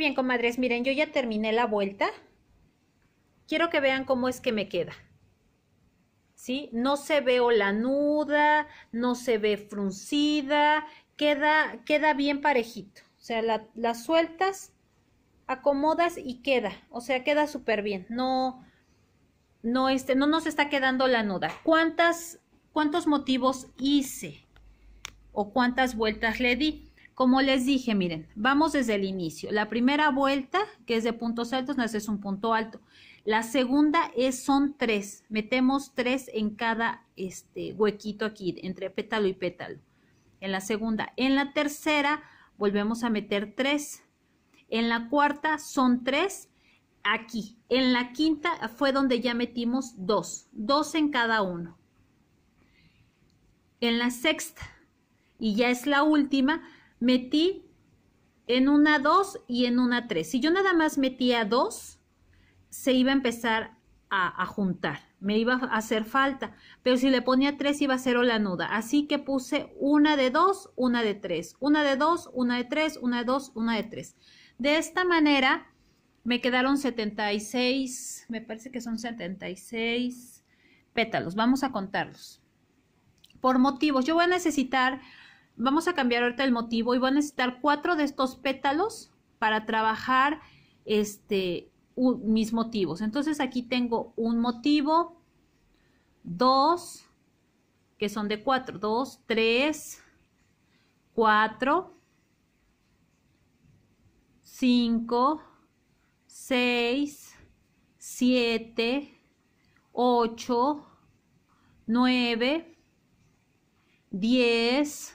bien, comadres. Miren, yo ya terminé la vuelta. Quiero que vean cómo es que me queda. si No se la nuda no se ve fruncida, queda, queda bien parejito. O sea, la, las sueltas, acomodas y queda. O sea, queda súper bien. No, no, este, no nos está quedando la nuda ¿Cuántas, ¿Cuántos motivos hice? ¿O cuántas vueltas le di? Como les dije, miren, vamos desde el inicio. La primera vuelta, que es de puntos altos, no es un punto alto. La segunda es, son tres. Metemos tres en cada este, huequito aquí, entre pétalo y pétalo. En la segunda. En la tercera, volvemos a meter tres. En la cuarta son tres aquí. En la quinta fue donde ya metimos dos. Dos en cada uno. En la sexta, y ya es la última, metí en una 2 y en una 3. Si yo nada más metía 2, se iba a empezar a, a, juntar, me iba a hacer falta, pero si le ponía 3 iba a ser nuda Así que puse una de 2, una de 3, una de 2, una de 3, una de 2, una de 3. De esta manera me quedaron 76, me parece que son 76 pétalos, vamos a contarlos. Por motivos, yo voy a necesitar vamos a cambiar ahorita el motivo y voy a necesitar cuatro de estos pétalos para trabajar este, mis motivos. Entonces aquí tengo un motivo, dos, que son de cuatro, dos, tres, cuatro, cinco, seis, siete, ocho, nueve, diez,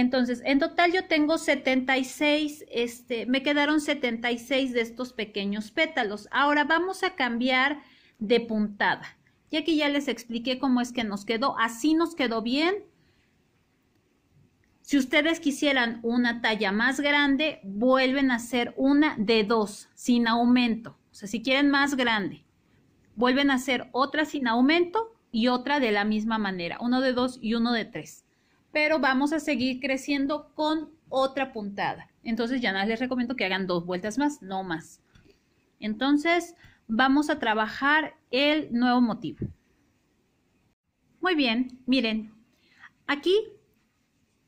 Entonces, en total yo tengo 76, este, me quedaron 76 de estos pequeños pétalos. Ahora vamos a cambiar de puntada. Y aquí ya les expliqué cómo es que nos quedó. Así nos quedó bien. Si ustedes quisieran una talla más grande, vuelven a hacer una de dos, sin aumento. O sea, si quieren más grande, vuelven a hacer otra sin aumento y otra de la misma manera, uno de dos y uno de tres pero vamos a seguir creciendo con otra puntada. Entonces ya nada les recomiendo que hagan dos vueltas más, no más. Entonces vamos a trabajar el nuevo motivo. Muy bien, miren, aquí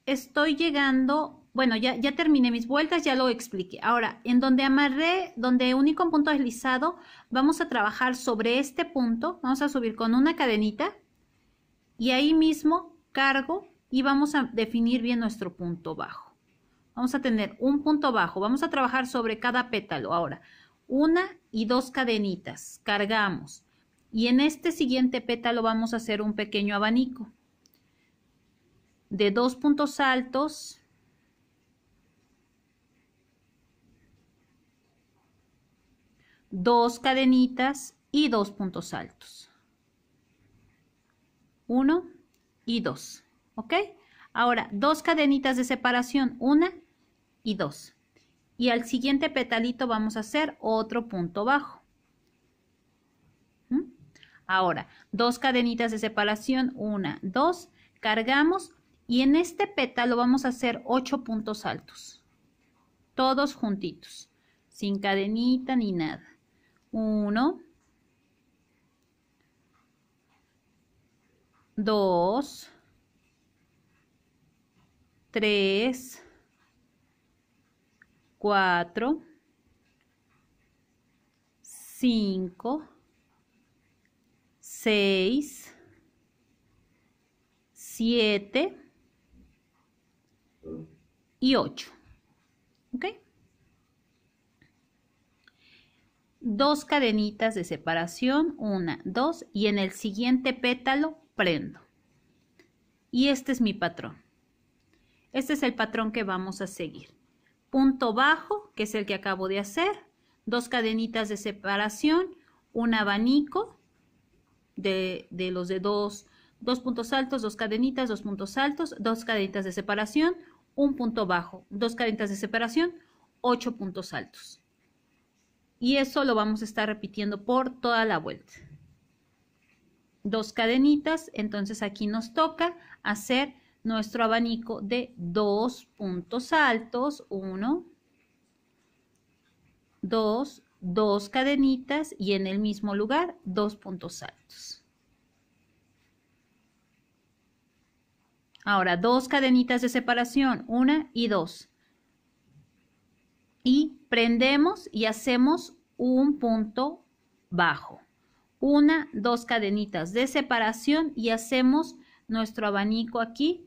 estoy llegando, bueno, ya, ya terminé mis vueltas, ya lo expliqué. Ahora, en donde amarré, donde único con punto deslizado, vamos a trabajar sobre este punto, vamos a subir con una cadenita y ahí mismo cargo y vamos a definir bien nuestro punto bajo. Vamos a tener un punto bajo, vamos a trabajar sobre cada pétalo. Ahora, una y dos cadenitas, cargamos. Y en este siguiente pétalo vamos a hacer un pequeño abanico de dos puntos altos dos cadenitas y dos puntos altos. Uno y dos. ¿Ok? Ahora, dos cadenitas de separación, una y dos. Y al siguiente petalito vamos a hacer otro punto bajo. ¿Mm? Ahora, dos cadenitas de separación, una, dos, cargamos y en este pétalo vamos a hacer ocho puntos altos. Todos juntitos, sin cadenita ni nada. Uno, dos, 3, 4, 5, 6, 7 y 8. ¿Ok? Dos cadenitas de separación, una, dos, y en el siguiente pétalo prendo. Y este es mi patrón. Este es el patrón que vamos a seguir. Punto bajo, que es el que acabo de hacer, dos cadenitas de separación, un abanico de, de los de dos, dos puntos altos, dos cadenitas, dos puntos altos, dos cadenitas de separación, un punto bajo, dos cadenitas de separación, ocho puntos altos. Y eso lo vamos a estar repitiendo por toda la vuelta. Dos cadenitas, entonces aquí nos toca hacer nuestro abanico de dos puntos altos, uno, dos, dos cadenitas y en el mismo lugar dos puntos altos. Ahora, dos cadenitas de separación, una y dos. Y prendemos y hacemos un punto bajo. Una, dos cadenitas de separación y hacemos nuestro abanico aquí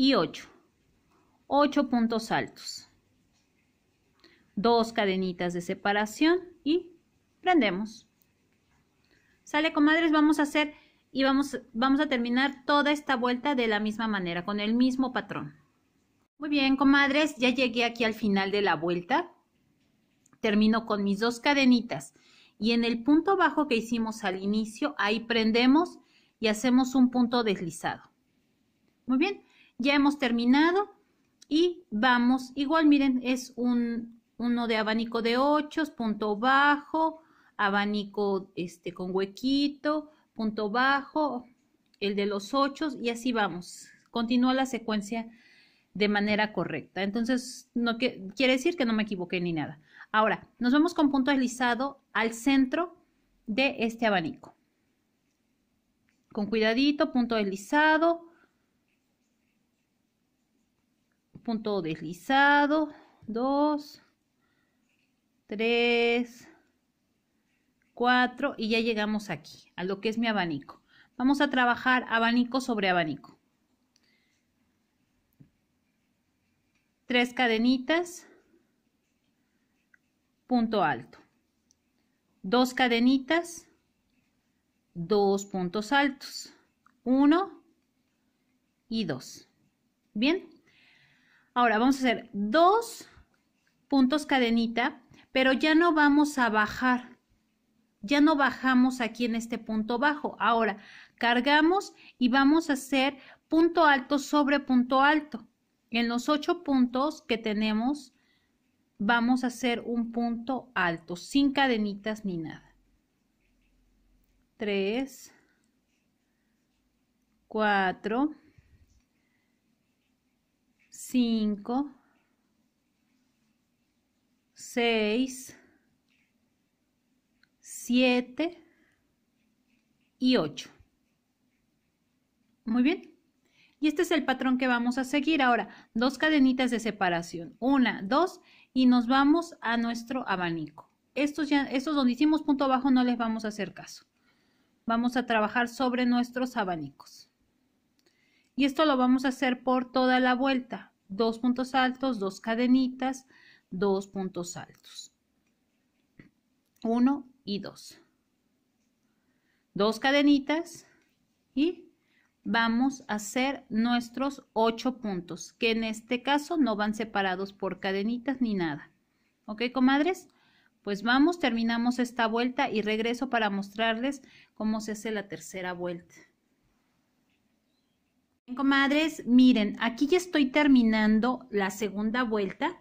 y 8. 8 puntos altos. Dos cadenitas de separación y prendemos. Sale, comadres, vamos a hacer y vamos, vamos a terminar toda esta vuelta de la misma manera, con el mismo patrón. Muy bien, comadres, ya llegué aquí al final de la vuelta. Termino con mis dos cadenitas y en el punto bajo que hicimos al inicio, ahí prendemos y hacemos un punto deslizado. Muy bien, ya hemos terminado y vamos, igual miren, es un, uno de abanico de ochos, punto bajo, abanico este, con huequito, punto bajo, el de los ochos y así vamos. Continúa la secuencia de manera correcta. Entonces, no quiere decir que no me equivoqué ni nada. Ahora, nos vamos con punto deslizado al centro de este abanico. Con cuidadito, punto deslizado, punto deslizado, 2, 3, 4 y ya llegamos aquí, a lo que es mi abanico. Vamos a trabajar abanico sobre abanico. Tres cadenitas, punto alto. Dos cadenitas, dos puntos altos. Uno y dos. Bien. Ahora vamos a hacer dos puntos cadenita, pero ya no vamos a bajar. Ya no bajamos aquí en este punto bajo. Ahora cargamos y vamos a hacer punto alto sobre punto alto. En los ocho puntos que tenemos, vamos a hacer un punto alto, sin cadenitas ni nada. Tres, cuatro, 5 6 7 y 8 Muy bien. Y este es el patrón que vamos a seguir ahora. Dos cadenitas de separación. Una, dos y nos vamos a nuestro abanico. Estos, ya, estos donde hicimos punto abajo no les vamos a hacer caso. Vamos a trabajar sobre nuestros abanicos. Y esto lo vamos a hacer por toda la vuelta dos puntos altos, dos cadenitas, dos puntos altos. uno y dos Dos cadenitas y vamos a hacer nuestros ocho puntos, que en este caso no van separados por cadenitas ni nada. ¿Ok, comadres? Pues vamos, terminamos esta vuelta y regreso para mostrarles cómo se hace la tercera vuelta comadres, miren, aquí ya estoy terminando la segunda vuelta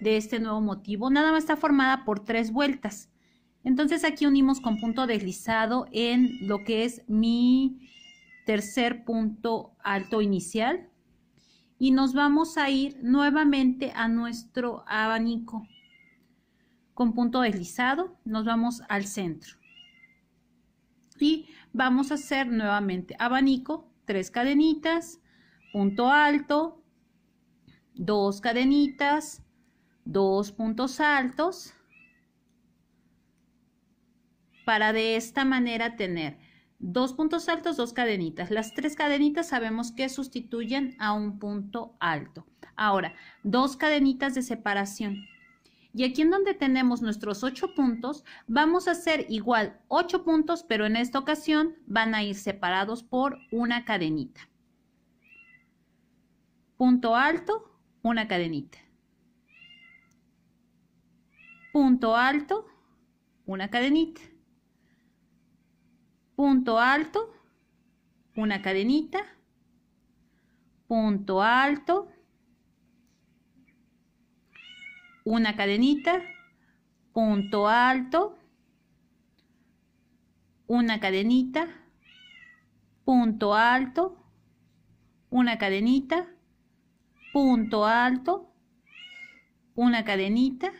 de este nuevo motivo. Nada más está formada por tres vueltas. Entonces aquí unimos con punto deslizado en lo que es mi tercer punto alto inicial. Y nos vamos a ir nuevamente a nuestro abanico. Con punto deslizado nos vamos al centro. Y vamos a hacer nuevamente abanico tres cadenitas, punto alto, dos cadenitas, dos puntos altos, para de esta manera tener dos puntos altos, dos cadenitas. Las tres cadenitas sabemos que sustituyen a un punto alto. Ahora, dos cadenitas de separación. Y aquí en donde tenemos nuestros ocho puntos, vamos a hacer igual ocho puntos, pero en esta ocasión van a ir separados por una cadenita. Punto alto, una cadenita. Punto alto, una cadenita. Punto alto, una cadenita. Punto alto, una cadenita, punto alto, una cadenita, punto alto, una cadenita, punto alto, una cadenita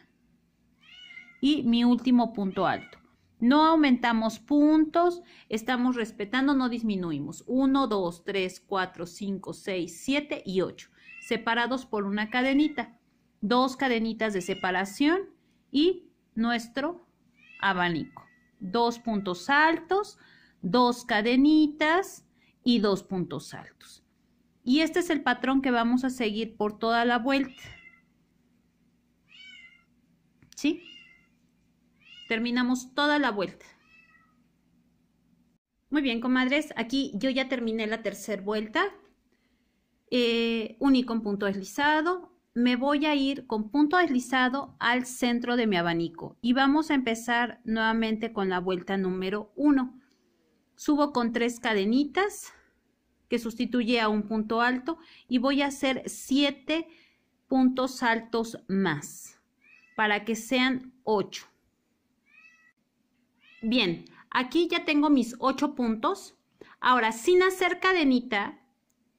y mi último punto alto. No aumentamos puntos, estamos respetando, no disminuimos. 1, 2, 3, 4, 5, 6, 7 y 8, separados por una cadenita dos cadenitas de separación y nuestro abanico. Dos puntos altos, dos cadenitas y dos puntos altos. Y este es el patrón que vamos a seguir por toda la vuelta. ¿Sí? Terminamos toda la vuelta. Muy bien, comadres, aquí yo ya terminé la tercera vuelta. Eh, único punto deslizado, me voy a ir con punto deslizado al centro de mi abanico y vamos a empezar nuevamente con la vuelta número 1. Subo con tres cadenitas que sustituye a un punto alto y voy a hacer 7 puntos altos más para que sean 8. Bien, aquí ya tengo mis 8 puntos. Ahora, sin hacer cadenita,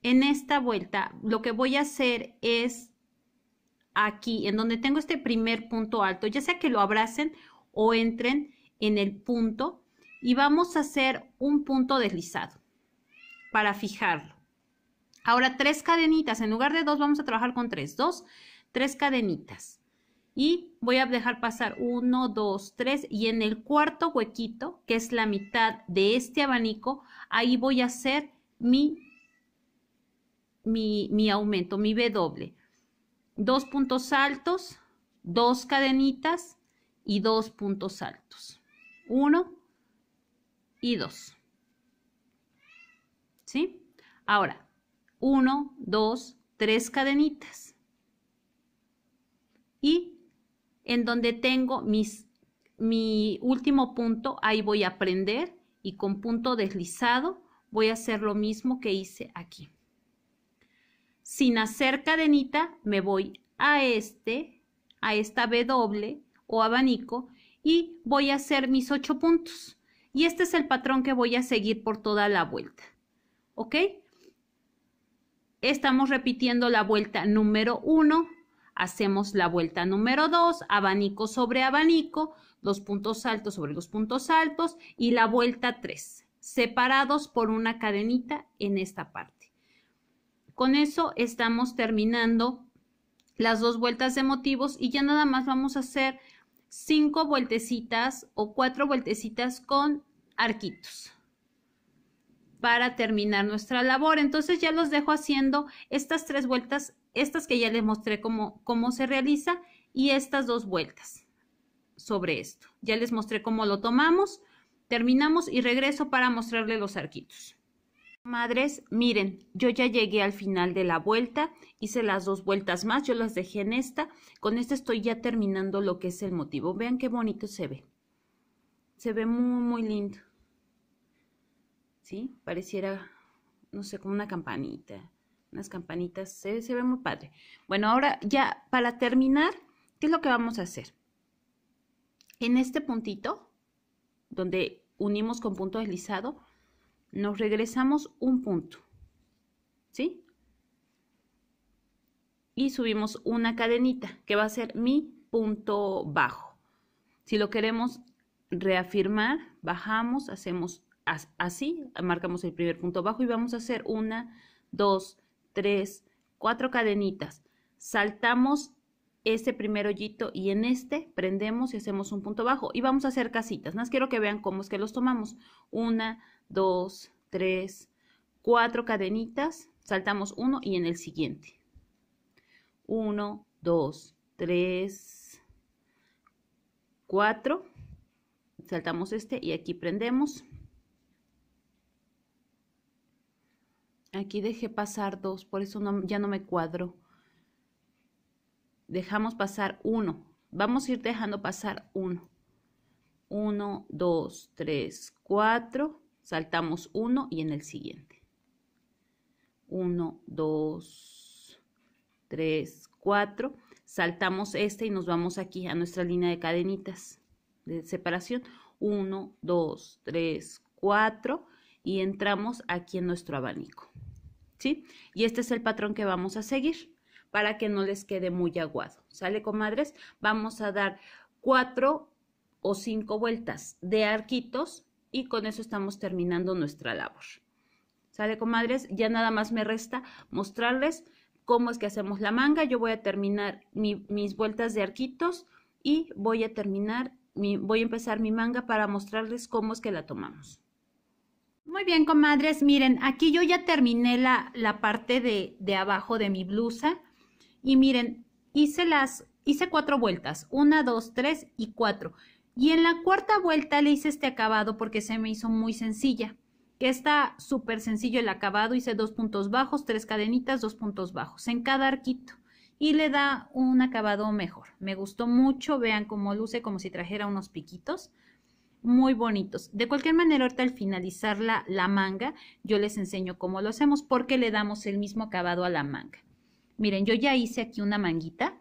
en esta vuelta lo que voy a hacer es aquí, en donde tengo este primer punto alto, ya sea que lo abracen o entren en el punto y vamos a hacer un punto deslizado para fijarlo. Ahora tres cadenitas, en lugar de dos vamos a trabajar con tres, dos, tres cadenitas. Y voy a dejar pasar uno, dos, tres y en el cuarto huequito, que es la mitad de este abanico, ahí voy a hacer mi, mi, aumento, mi B doble dos puntos altos, dos cadenitas y dos puntos altos. Uno y dos. ¿Sí? Ahora, uno, dos, tres cadenitas. Y en donde tengo mis, mi último punto, ahí voy a prender y con punto deslizado voy a hacer lo mismo que hice aquí sin hacer cadenita, me voy a este, a esta B doble o abanico y voy a hacer mis ocho puntos. Y este es el patrón que voy a seguir por toda la vuelta. ¿Ok? Estamos repitiendo la vuelta número uno, hacemos la vuelta número 2, abanico sobre abanico, dos puntos altos sobre los puntos altos y la vuelta tres. separados por una cadenita en esta parte. Con eso estamos terminando las dos vueltas de motivos y ya nada más vamos a hacer cinco vueltecitas o cuatro vueltecitas con arquitos para terminar nuestra labor. Entonces ya los dejo haciendo estas tres vueltas, estas que ya les mostré cómo, cómo se realiza y estas dos vueltas sobre esto. Ya les mostré cómo lo tomamos, terminamos y regreso para mostrarle los arquitos. Madres, miren, yo ya llegué al final de la vuelta, hice las dos vueltas más, yo las dejé en esta, con esta estoy ya terminando lo que es el motivo. Vean qué bonito se ve. Se ve muy, muy lindo. ¿Sí? Pareciera, no sé, como una campanita, unas campanitas, se, ve muy padre. Bueno, ahora ya para terminar, ¿qué es lo que vamos a hacer? En este puntito, donde unimos con punto deslizado, nos regresamos un punto, ¿sí? Y subimos una cadenita que va a ser mi punto bajo. Si lo queremos reafirmar, bajamos, hacemos así, marcamos el primer punto bajo y vamos a hacer una, dos, tres, cuatro cadenitas. Saltamos este primer hoyito y en este prendemos y hacemos un punto bajo. Y vamos a hacer casitas. Más quiero que vean cómo es que los tomamos. Una, 2, 3, 4 cadenitas, saltamos uno y en el siguiente. 1, 2, 3, 4, saltamos este y aquí prendemos. Aquí dejé pasar dos, por eso no, ya no me cuadro. Dejamos pasar uno. Vamos a ir dejando pasar uno. 1, 2, 3, 4 saltamos uno y en el siguiente. 1, 2, tres cuatro Saltamos este y nos vamos aquí a nuestra línea de cadenitas de separación. 1, 2, 3, 4 y entramos aquí en nuestro abanico. ¿Sí? Y este es el patrón que vamos a seguir para que no les quede muy aguado. ¿Sale, comadres? Vamos a dar cuatro o cinco vueltas de arquitos y con eso estamos terminando nuestra labor. ¿Sale, comadres? Ya nada más me resta mostrarles cómo es que hacemos la manga. Yo voy a terminar mis vueltas de arquitos y voy a terminar, mi, voy a empezar mi manga para mostrarles cómo es que la tomamos. Muy bien, comadres, miren, aquí yo ya terminé la, la parte de, de, abajo de mi blusa y miren, hice las, hice cuatro vueltas, una, dos, tres y cuatro. Y en la cuarta vuelta le hice este acabado porque se me hizo muy sencilla. Que está súper sencillo el acabado, hice dos puntos bajos, tres cadenitas, dos puntos bajos en cada arquito y le da un acabado mejor. Me gustó mucho, vean cómo luce como si trajera unos piquitos muy bonitos. De cualquier manera, ahorita al finalizar la manga, yo les enseño cómo lo hacemos porque le damos el mismo acabado a la manga. Miren, yo ya hice aquí una manguita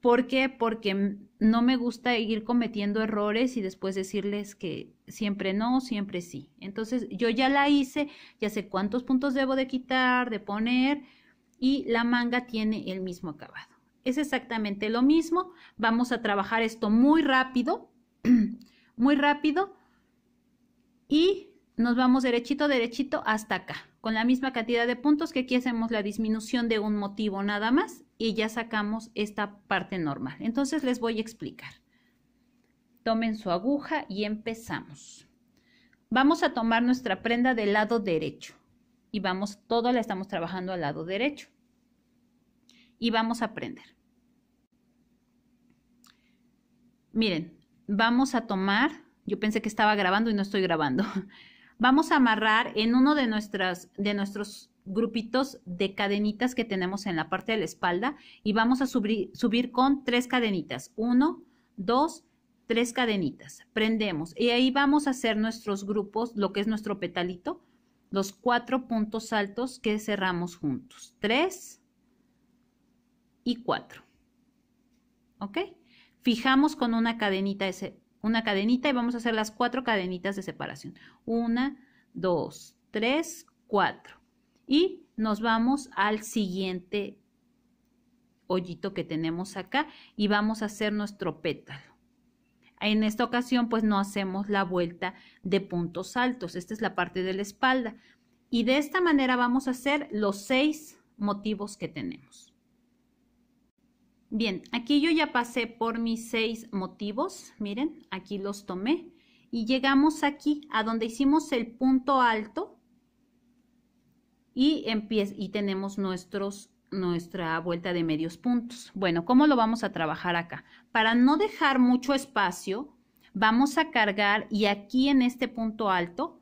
¿Por qué? Porque no me gusta ir cometiendo errores y después decirles que siempre no, siempre sí. Entonces, yo ya la hice, ya sé cuántos puntos debo de quitar, de poner y la manga tiene el mismo acabado. Es exactamente lo mismo. Vamos a trabajar esto muy rápido, muy rápido y nos vamos derechito, derechito hasta acá. Con la misma cantidad de puntos que aquí hacemos la disminución de un motivo nada más y ya sacamos esta parte normal. Entonces les voy a explicar. Tomen su aguja y empezamos. Vamos a tomar nuestra prenda del lado derecho y vamos, todo la estamos trabajando al lado derecho. Y vamos a prender. Miren, vamos a tomar, yo pensé que estaba grabando y no estoy grabando. Vamos a amarrar en uno de nuestras de nuestros grupitos de cadenitas que tenemos en la parte de la espalda y vamos a subir, subir con tres cadenitas. Uno, dos, tres cadenitas. Prendemos y ahí vamos a hacer nuestros grupos, lo que es nuestro petalito, los cuatro puntos altos que cerramos juntos. Tres y cuatro. ¿Ok? Fijamos con una cadenita, ese, una cadenita y vamos a hacer las cuatro cadenitas de separación. Una, dos, tres, cuatro y nos vamos al siguiente hoyito que tenemos acá y vamos a hacer nuestro pétalo. En esta ocasión pues no hacemos la vuelta de puntos altos, esta es la parte de la espalda y de esta manera vamos a hacer los seis motivos que tenemos. Bien, aquí yo ya pasé por mis seis motivos, miren, aquí los tomé y llegamos aquí a donde hicimos el punto alto y, y tenemos nuestros, nuestra vuelta de medios puntos. Bueno, ¿cómo lo vamos a trabajar acá? Para no dejar mucho espacio, vamos a cargar y aquí en este punto alto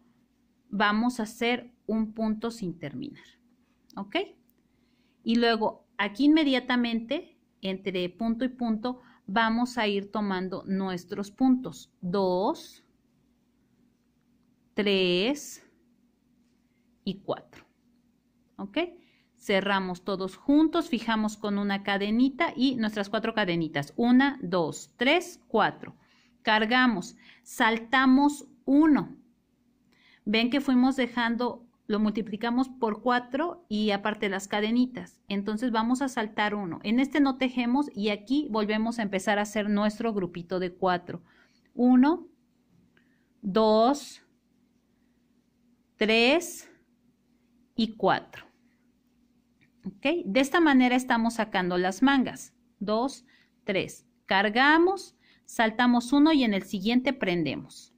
vamos a hacer un punto sin terminar. ¿Ok? Y luego aquí inmediatamente, entre punto y punto, vamos a ir tomando nuestros puntos. 2, 3 y 4. ¿ok? Cerramos todos juntos, fijamos con una cadenita y nuestras cuatro cadenitas. Una, dos, tres, cuatro. Cargamos, saltamos uno. Ven que fuimos dejando, lo multiplicamos por cuatro y aparte las cadenitas. Entonces vamos a saltar uno. En este no tejemos y aquí volvemos a empezar a hacer nuestro grupito de cuatro. Uno, dos, tres, y 4. ¿Ok? De esta manera estamos sacando las mangas. 2, 3. Cargamos, saltamos 1 y en el siguiente prendemos.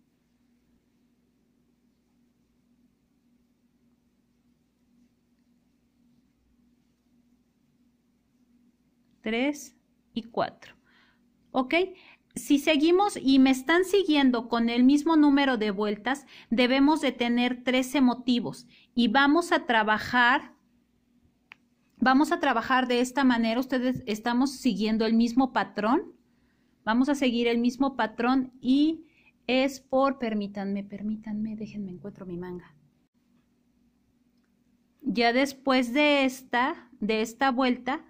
3 y 4 ¿Ok? si seguimos y me están siguiendo con el mismo número de vueltas, debemos de tener 13 motivos y vamos a trabajar, vamos a trabajar de esta manera. Ustedes estamos siguiendo el mismo patrón. Vamos a seguir el mismo patrón y es por, permítanme, permítanme, déjenme encuentro mi manga. Ya después de esta, de esta vuelta,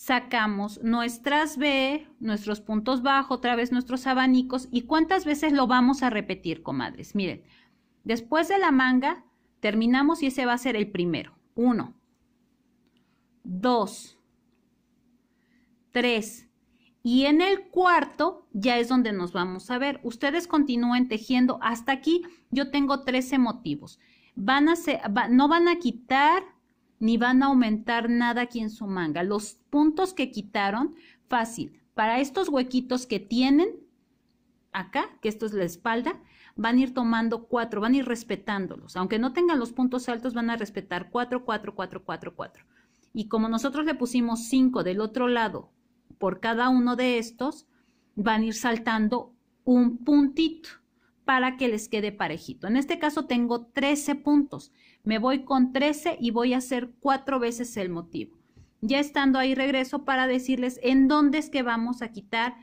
sacamos nuestras B, nuestros puntos bajos, otra vez nuestros abanicos y cuántas veces lo vamos a repetir, comadres. Miren, después de la manga terminamos y ese va a ser el primero. Uno, dos, tres y en el cuarto ya es donde nos vamos a ver. Ustedes continúen tejiendo hasta aquí. Yo tengo 13 motivos. Van a no van a quitar ni van a aumentar nada aquí en su manga. Los puntos que quitaron, fácil, para estos huequitos que tienen acá, que esto es la espalda, van a ir tomando cuatro, van a ir respetándolos. Aunque no tengan los puntos altos, van a respetar cuatro, cuatro, cuatro, cuatro, cuatro. Y como nosotros le pusimos cinco del otro lado por cada uno de estos, van a ir saltando un puntito para que les quede parejito. En este caso tengo 13 puntos, me voy con 13 y voy a hacer cuatro veces el motivo. Ya estando ahí regreso para decirles en dónde es que vamos a quitar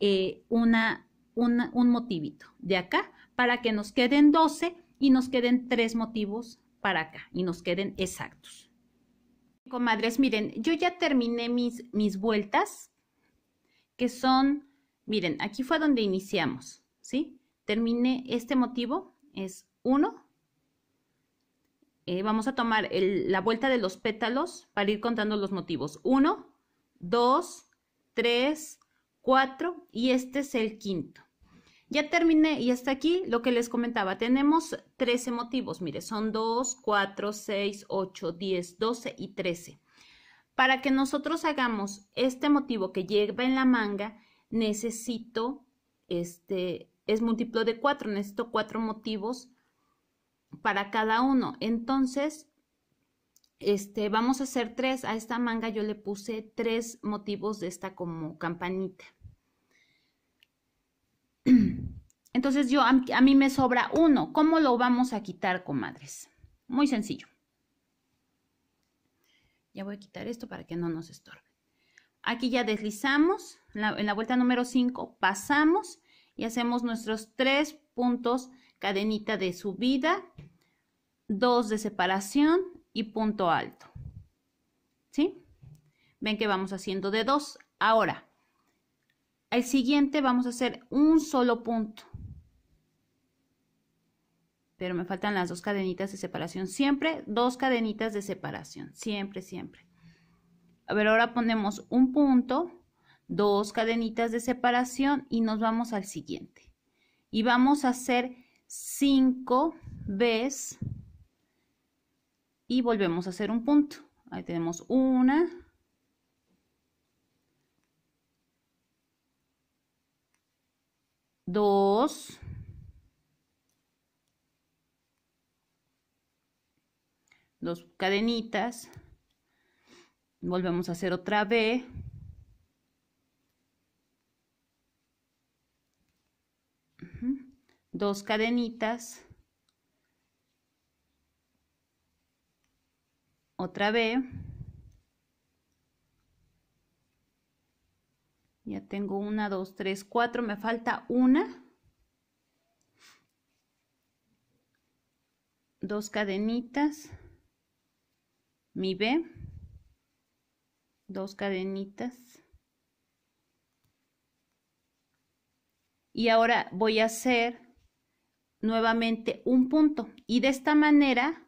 eh, una, un motivito de acá para que nos queden 12 y nos queden tres motivos para acá y nos queden exactos. Comadres, miren, yo ya terminé mis, mis vueltas que son, miren, aquí fue donde iniciamos, ¿sí? Terminé este motivo, es uno eh, vamos a tomar el, la vuelta de los pétalos para ir contando los motivos. 1, 2, 3, 4 y este es el quinto. Ya terminé y hasta aquí lo que les comentaba. Tenemos 13 motivos. Mire, son 2, 4, 6, 8, 10, 12 y 13. Para que nosotros hagamos este motivo que lleva en la manga, necesito, este, es múltiplo de 4, necesito 4 motivos para cada uno. Entonces, este, vamos a hacer tres. A esta manga yo le puse tres motivos de esta como campanita. Entonces yo, a, mí me sobra uno. ¿Cómo lo vamos a quitar, comadres? Muy sencillo. Ya voy a quitar esto para que no nos estorbe. Aquí ya deslizamos, en la, en la vuelta número 5 pasamos y hacemos nuestros tres puntos cadenita de subida, dos de separación y punto alto. ¿Sí? Ven que vamos haciendo de dos. Ahora, el siguiente vamos a hacer un solo punto. Pero me faltan las dos cadenitas de separación. Siempre dos cadenitas de separación. Siempre, siempre. A ver, ahora ponemos un punto, dos cadenitas de separación y nos vamos al siguiente. Y vamos a hacer 5 veces y volvemos a hacer un punto. Ahí tenemos una. Dos. Dos cadenitas. Volvemos a hacer otra B. dos cadenitas, otra B, ya tengo una, dos, tres, cuatro, me falta una, dos cadenitas, mi B, dos cadenitas, y ahora voy a hacer nuevamente un punto y de esta manera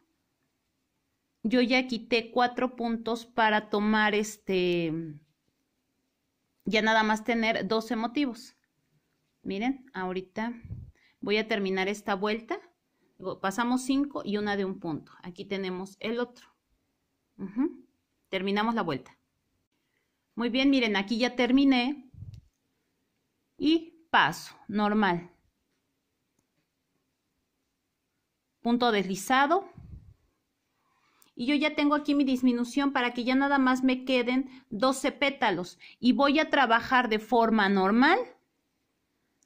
yo ya quité cuatro puntos para tomar este, ya nada más tener 12 motivos. Miren, ahorita voy a terminar esta vuelta. Pasamos 5 y una de un punto. Aquí tenemos el otro. Terminamos la vuelta. Muy bien, miren, aquí ya terminé. Y paso, normal. punto deslizado. Y yo ya tengo aquí mi disminución para que ya nada más me queden 12 pétalos. Y voy a trabajar de forma normal.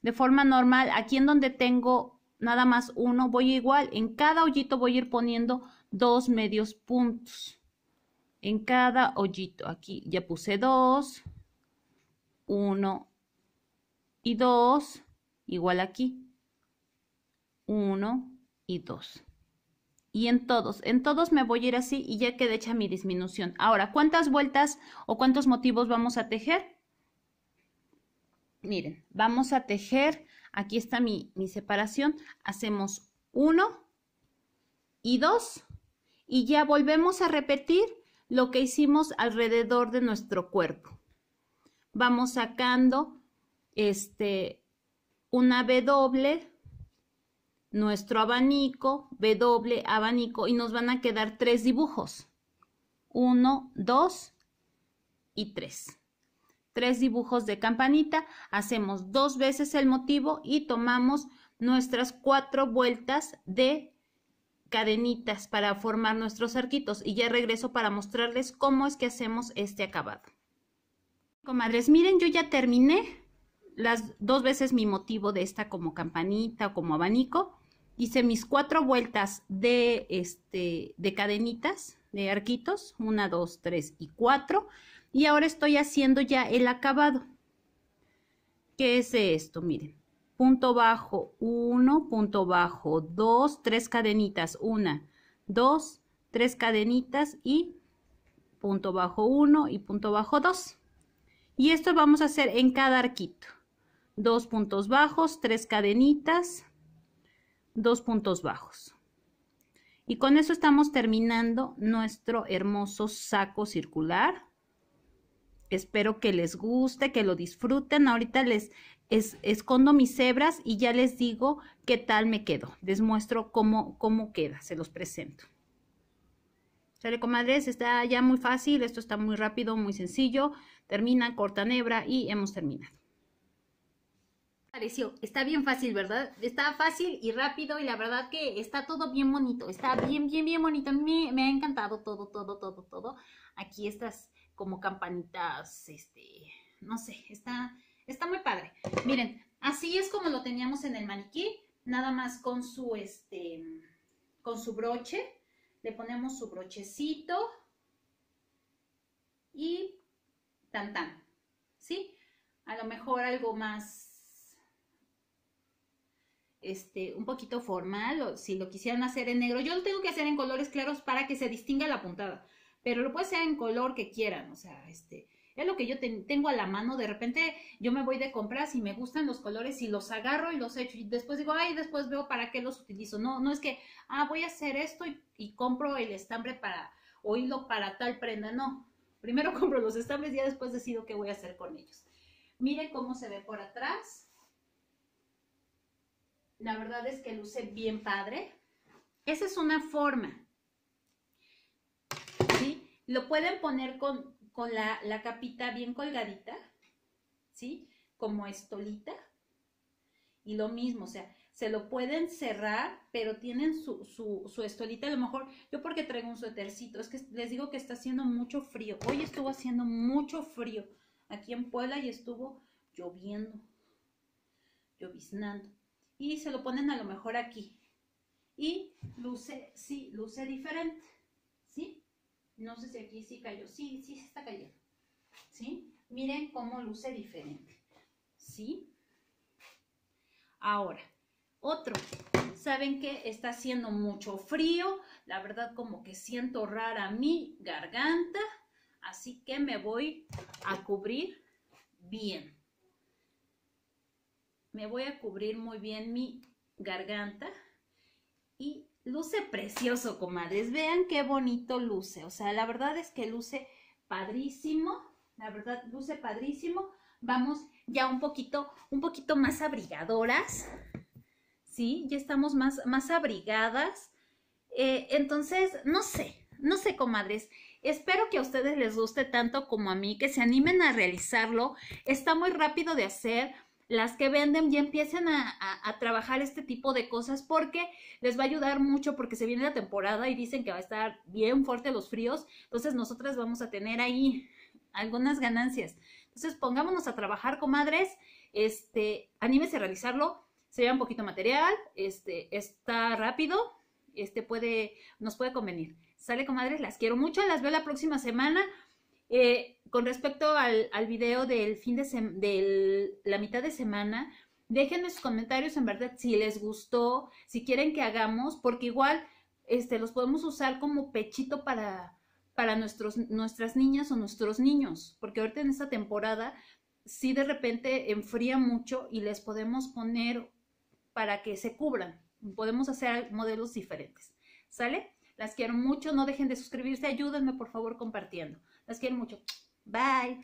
De forma normal, aquí en donde tengo nada más uno, voy igual. En cada hoyito voy a ir poniendo dos medios puntos. En cada hoyito. Aquí ya puse dos. Uno y dos. Igual aquí. Uno y 2. Y en todos, en todos me voy a ir así y ya quedé hecha mi disminución. Ahora, ¿cuántas vueltas o cuántos motivos vamos a tejer? Miren, vamos a tejer, aquí está mi, separación, hacemos uno y dos y ya volvemos a repetir lo que hicimos alrededor de nuestro cuerpo. Vamos sacando este una B doble, nuestro abanico, doble, abanico, y nos van a quedar tres dibujos. Uno, dos y tres. Tres dibujos de campanita, hacemos dos veces el motivo y tomamos nuestras cuatro vueltas de cadenitas para formar nuestros arquitos y ya regreso para mostrarles cómo es que hacemos este acabado. Comadres, miren, yo ya terminé las dos veces mi motivo de esta como campanita o como abanico hice mis cuatro vueltas de, este, de cadenitas, de arquitos, una, dos, tres y cuatro. Y ahora estoy haciendo ya el acabado, que es esto, miren. Punto bajo 1, punto bajo 2, 3 cadenitas, 1, 2, 3 cadenitas y punto bajo 1 y punto bajo 2. Y esto vamos a hacer en cada arquito. Dos puntos bajos, tres cadenitas, dos puntos bajos. Y con eso estamos terminando nuestro hermoso saco circular. Espero que les guste, que lo disfruten. Ahorita les es, escondo mis hebras y ya les digo qué tal me quedo Les muestro cómo, cómo queda, se los presento. Sale comadres, está ya muy fácil, esto está muy rápido, muy sencillo. Terminan, cortan hebra y hemos terminado pareció? Está bien fácil, ¿verdad? Está fácil y rápido y la verdad que está todo bien bonito. Está bien, bien, bien bonito. me ha encantado todo, todo, todo, todo. Aquí estas como campanitas, este, no sé, está, está muy padre. Miren, así es como lo teníamos en el maniquí, nada más con su, este, con su broche. Le ponemos su brochecito y tan tan, ¿sí? A lo mejor algo más este, un poquito formal, o si lo quisieran hacer en negro, yo lo tengo que hacer en colores claros para que se distinga la puntada, pero lo puede hacer en color que quieran, o sea, este, es lo que yo tengo a la mano, de repente yo me voy de compras y me gustan los colores y los agarro y los echo y después digo, ay, después veo para qué los utilizo, no, no es que, ah, voy a hacer esto y, compro el estambre para, o hilo para tal prenda, no, primero compro los estambres y ya después decido qué voy a hacer con ellos. Miren cómo se ve por atrás. La verdad es que luce bien padre. Esa es una forma. ¿Sí? Lo pueden poner con, la, capita bien colgadita, ¿sí? Como estolita. Y lo mismo, o sea, se lo pueden cerrar, pero tienen su, su estolita. A lo mejor, yo porque traigo un suétercito, es que les digo que está haciendo mucho frío. Hoy estuvo haciendo mucho frío aquí en Puebla y estuvo lloviendo, lloviznando y se lo ponen a lo mejor aquí. Y luce, sí, luce diferente, ¿sí? No sé si aquí sí cayó, sí, sí se está cayendo, ¿sí? Miren cómo luce diferente, ¿sí? Ahora, otro, saben que está haciendo mucho frío, la verdad como que siento rara mi garganta, así que me voy a cubrir bien me voy a cubrir muy bien mi garganta y luce precioso, comadres. Vean qué bonito luce. O sea, la verdad es que luce padrísimo. La verdad, luce padrísimo. Vamos ya un poquito, un poquito más abrigadoras. ¿Sí? Ya estamos más, más abrigadas. Eh, entonces, no sé, no sé, comadres. Espero que a ustedes les guste tanto como a mí, que se animen a realizarlo. Está muy rápido de hacer las que venden ya empiecen a, trabajar este tipo de cosas porque les va a ayudar mucho porque se viene la temporada y dicen que va a estar bien fuerte los fríos, entonces nosotras vamos a tener ahí algunas ganancias. Entonces pongámonos a trabajar, comadres, este, anímese a realizarlo, se lleva un poquito material, este, está rápido, este puede, nos puede convenir. Sale, comadres, las quiero mucho, las veo la próxima semana. Eh, con respecto al, video del fin de, la mitad de semana, déjenme sus comentarios en verdad si les gustó, si quieren que hagamos, porque igual este, los podemos usar como pechito para, para nuestros, nuestras niñas o nuestros niños, porque ahorita en esta temporada sí de repente enfría mucho y les podemos poner para que se cubran. Podemos hacer modelos diferentes. ¿Sale? Las quiero mucho, no dejen de suscribirse, ayúdenme por favor compartiendo. Las quiero mucho. Bye.